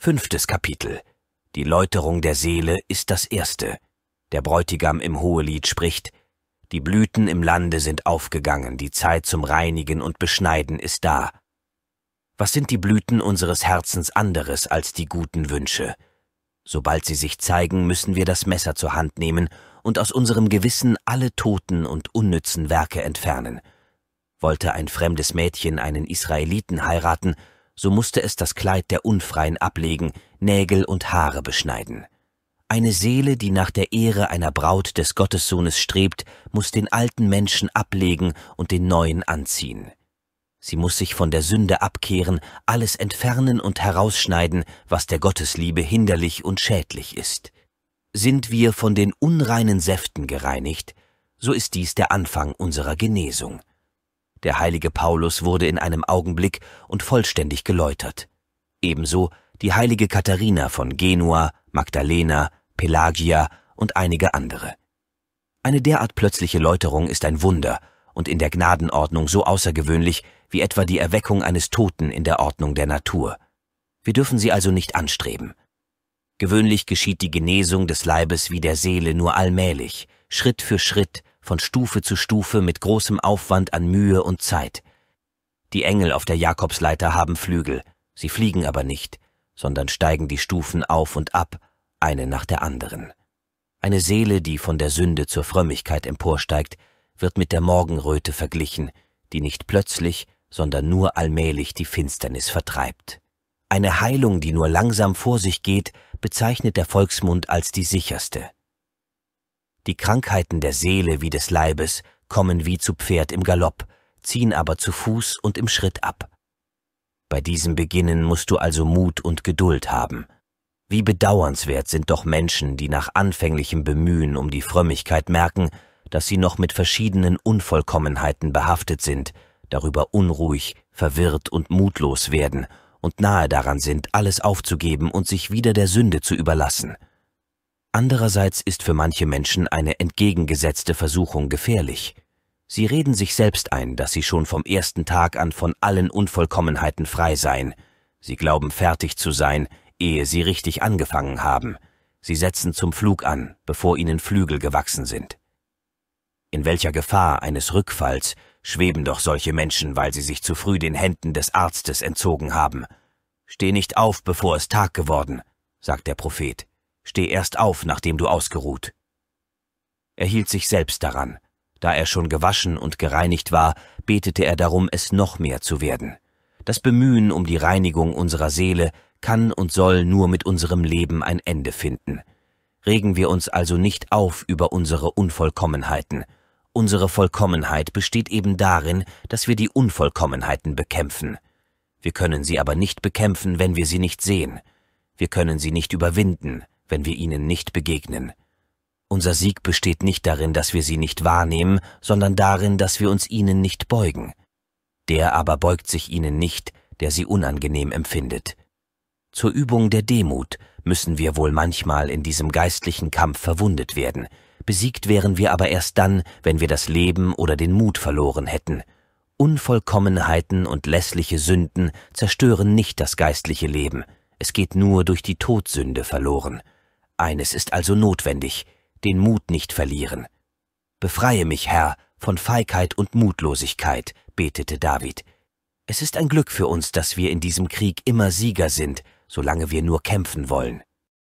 Fünftes Kapitel. Die Läuterung der Seele ist das erste. Der Bräutigam im Hohelied spricht, die Blüten im Lande sind aufgegangen, die Zeit zum Reinigen und Beschneiden ist da. Was sind die Blüten unseres Herzens anderes als die guten Wünsche? Sobald sie sich zeigen, müssen wir das Messer zur Hand nehmen und aus unserem Gewissen alle toten und unnützen Werke entfernen. Wollte ein fremdes Mädchen einen Israeliten heiraten, so musste es das Kleid der Unfreien ablegen, Nägel und Haare beschneiden. Eine Seele, die nach der Ehre einer Braut des Gottessohnes strebt, muss den alten Menschen ablegen und den neuen anziehen. Sie muss sich von der Sünde abkehren, alles entfernen und herausschneiden, was der Gottesliebe hinderlich und schädlich ist. Sind wir von den unreinen Säften gereinigt, so ist dies der Anfang unserer Genesung. Der heilige Paulus wurde in einem Augenblick und vollständig geläutert. Ebenso die heilige Katharina von Genua, Magdalena, Pelagia und einige andere. Eine derart plötzliche Läuterung ist ein Wunder und in der Gnadenordnung so außergewöhnlich wie etwa die Erweckung eines Toten in der Ordnung der Natur. Wir dürfen sie also nicht anstreben. Gewöhnlich geschieht die Genesung des Leibes wie der Seele nur allmählich, Schritt für Schritt, von Stufe zu Stufe mit großem Aufwand an Mühe und Zeit. Die Engel auf der Jakobsleiter haben Flügel, sie fliegen aber nicht, sondern steigen die Stufen auf und ab, eine nach der anderen. Eine Seele, die von der Sünde zur Frömmigkeit emporsteigt, wird mit der Morgenröte verglichen, die nicht plötzlich, sondern nur allmählich die Finsternis vertreibt. Eine Heilung, die nur langsam vor sich geht, bezeichnet der Volksmund als die sicherste. Die Krankheiten der Seele wie des Leibes kommen wie zu Pferd im Galopp, ziehen aber zu Fuß und im Schritt ab. Bei diesem Beginnen musst du also Mut und Geduld haben. Wie bedauernswert sind doch Menschen, die nach anfänglichem Bemühen um die Frömmigkeit merken, dass sie noch mit verschiedenen Unvollkommenheiten behaftet sind, darüber unruhig, verwirrt und mutlos werden und nahe daran sind, alles aufzugeben und sich wieder der Sünde zu überlassen. Andererseits ist für manche Menschen eine entgegengesetzte Versuchung gefährlich. Sie reden sich selbst ein, dass sie schon vom ersten Tag an von allen Unvollkommenheiten frei seien. Sie glauben fertig zu sein, ehe sie richtig angefangen haben. Sie setzen zum Flug an, bevor ihnen Flügel gewachsen sind. In welcher Gefahr eines Rückfalls schweben doch solche Menschen, weil sie sich zu früh den Händen des Arztes entzogen haben. Steh nicht auf, bevor es Tag geworden, sagt der Prophet. Steh erst auf, nachdem du ausgeruht. Er hielt sich selbst daran. Da er schon gewaschen und gereinigt war, betete er darum, es noch mehr zu werden. Das Bemühen um die Reinigung unserer Seele kann und soll nur mit unserem Leben ein Ende finden. Regen wir uns also nicht auf über unsere Unvollkommenheiten. Unsere Vollkommenheit besteht eben darin, dass wir die Unvollkommenheiten bekämpfen. Wir können sie aber nicht bekämpfen, wenn wir sie nicht sehen. Wir können sie nicht überwinden wenn wir ihnen nicht begegnen. Unser Sieg besteht nicht darin, dass wir sie nicht wahrnehmen, sondern darin, dass wir uns ihnen nicht beugen. Der aber beugt sich ihnen nicht, der sie unangenehm empfindet. Zur Übung der Demut müssen wir wohl manchmal in diesem geistlichen Kampf verwundet werden, besiegt wären wir aber erst dann, wenn wir das Leben oder den Mut verloren hätten. Unvollkommenheiten und lässliche Sünden zerstören nicht das geistliche Leben, es geht nur durch die Todsünde verloren. Eines ist also notwendig, den Mut nicht verlieren. Befreie mich, Herr, von Feigheit und Mutlosigkeit, betete David. Es ist ein Glück für uns, dass wir in diesem Krieg immer Sieger sind, solange wir nur kämpfen wollen.